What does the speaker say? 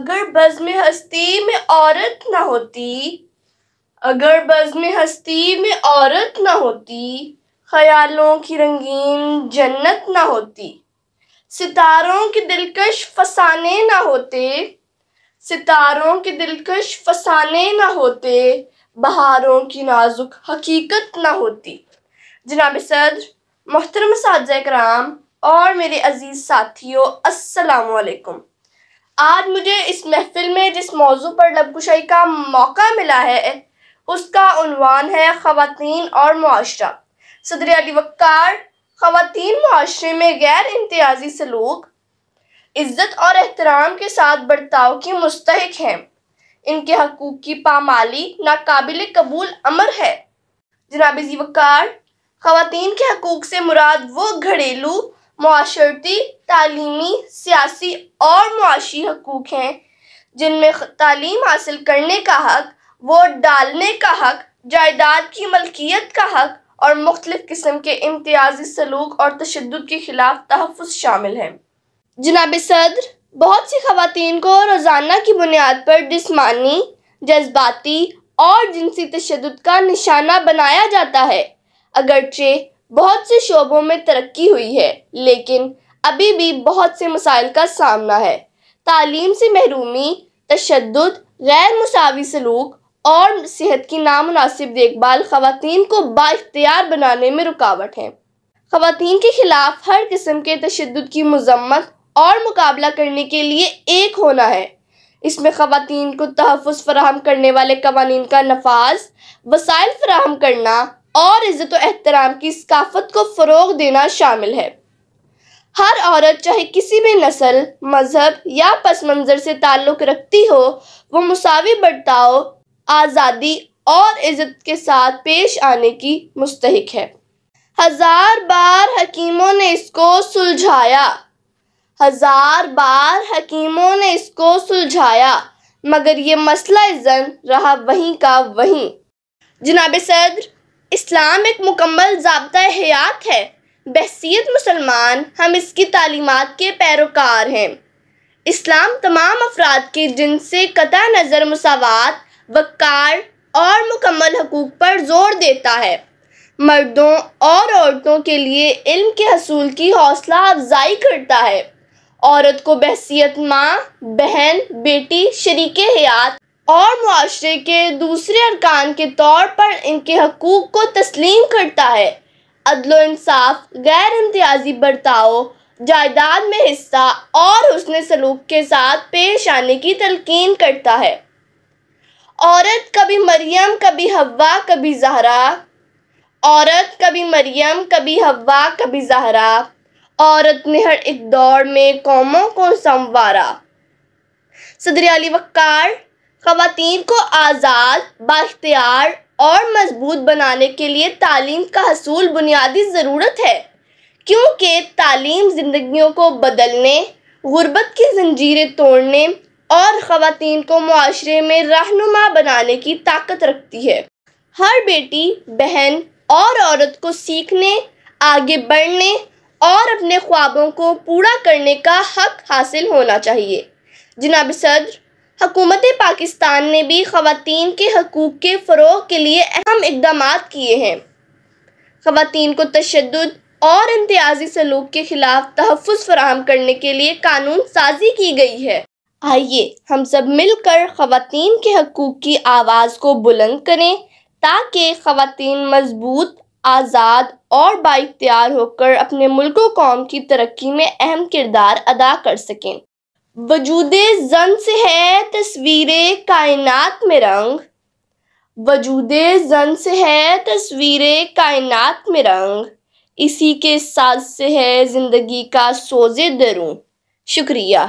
अगर में हस्ती में औरत ना होती अगर में हस्ती में औरत ना होती ख्यालों की रंगीन जन्नत ना होती सितारों के दिलकश फसाने ना होते सितारों के दिलकश फसाने ना होते बहारों की नाजुक हकीकत ना होती जनाब सदर मोहतरम साजा कराम और मेरे अज़ीज़ साथियों अस्सलाम वालेकुम आज मुझे इस महफिल में जिस मौजू पर लबकुशाई का मौका मिला है उसका उनवान है ख़वातीन और मुआरा सदर अलीवकार वक़ार ख़वातीन में गैर इम्तियाजी सलूक इज़्ज़त और एहतराम के साथ बर्ताव की मुस्तक हैं इनके हकूक़ की पामाली नाकबिल कबूल अमर है जनाब जीवकार ख़वान के हकूक़ से मुराद वो घरेलू माशरती तालीमी सियासी और मुआशी हकूक़ हैं जिनमें तालीम हासिल करने का हक वोट डालने का हक जायदाद की मलकियत का हक और मुख्तलिफ़ किस्म के इम्तियाजी सलूक और तशद के ख़िलाफ़ तहफ़ शामिल हैं जनाब सदर बहुत सी खातन को रोज़ाना की बुनियाद पर जिसमानी जज्बाती और जिनसी तशद का निशाना बनाया जाता है अगरचे बहुत से शोबों में तरक्की हुई है लेकिन अभी भी बहुत से मसाइल का सामना है तालीम से महरूमी तशद गैर मसावी सलूक और सेहत की नामनासिब देखभाल खातन को बाख्तियार बनाने में रुकावट है खातन के खिलाफ हर किस्म के तशद की मजम्मत और मुकाबला करने के लिए एक होना है इसमें खातन को तहफ़ फराहम करने वाले कवानीन का नफाज वसाइल फराहम करना और इज़्ज़त एहतराम की सकाफत को फ़रोग देना शामिल है हर औरत चाहे किसी भी नस्ल मज़हब या पस मंज़र से ताल्लुक़ रखती हो वो मसावी बर्ताव आज़ादी और इज़्ज़त के साथ पेश आने की मुस्तक है हज़ार बार हकीमों ने इसको सुलझाया हज़ार बार हकीमों ने इसको सुलझाया मगर ये मसला जन रहा वहीं का वहीं जनाब सदर इस्लाम एक मुकम्मल जबता हयात है बहसीत मुसलमान हम इसकी तालीमत के पैरोकार हैं इस्लाम तमाम अफराद के जिनसे से कतः नज़र मसावत वक़ार और मुकम्मल हकूक़ पर जोर देता है मर्दों और औरतों के लिए इल्म के हसूल की हौसला अफजाई करता है औरत को बहसीत माँ बहन बेटी शरीक हयात और माशरे के दूसरे अरकान के तौर पर इनके हकूक़ को तस्लीम करता है अदल इंसाफ गैर इम्तियाजी बर्ताव जायदाद में हिस्सा और उसने सलूक के साथ पेश आने की तलकिन करता है औरत कभी मरियम कभी हवा कभी जहरा औरत कभी मरियम कभी हवा कभी जहरा औरत ने हर एक दौड़ में कौमों को संवारा सदर अली वक़ार खातन को आज़ाद बाख्तियार और मजबूत बनाने के लिए तालीम का हसूल बुनियादी ज़रूरत है क्योंकि तालीम ज़िंदगी को बदलने गुर्बत की जंजीरें तोड़ने और ख़वान को माशरे में रहनुमा बनाने की ताकत रखती है हर बेटी बहन और औरत को सीखने आगे बढ़ने और अपने ख्वाबों को पूरा करने का हक हासिल होना चाहिए जनाब सदर हकूमत पाकिस्तान ने भी ख़वान के हकूक़ के फ़रोग के लिए अहम इकदाम किए हैं खातन को तशद और इम्तियाजी सलूक के ख़िलाफ़ तहफ़ फराहम करने के लिए कानून साजी की गई है आइए हम सब मिलकर ख़वान के हकूक़ की आवाज़ को बुलंद करें ताकि ख़वान मजबूत आज़ाद और बाख्तियार होकर अपने मुल्क कौम की तरक्की में अहम किरदार अदा कर सकें वजूद जन से है तस्वीर कायनात में रंग वजूद जन से है तस्वीर कायनात में रंग इसी के साथ से है ज़िंदगी का सोजे दरूँ शुक्रिया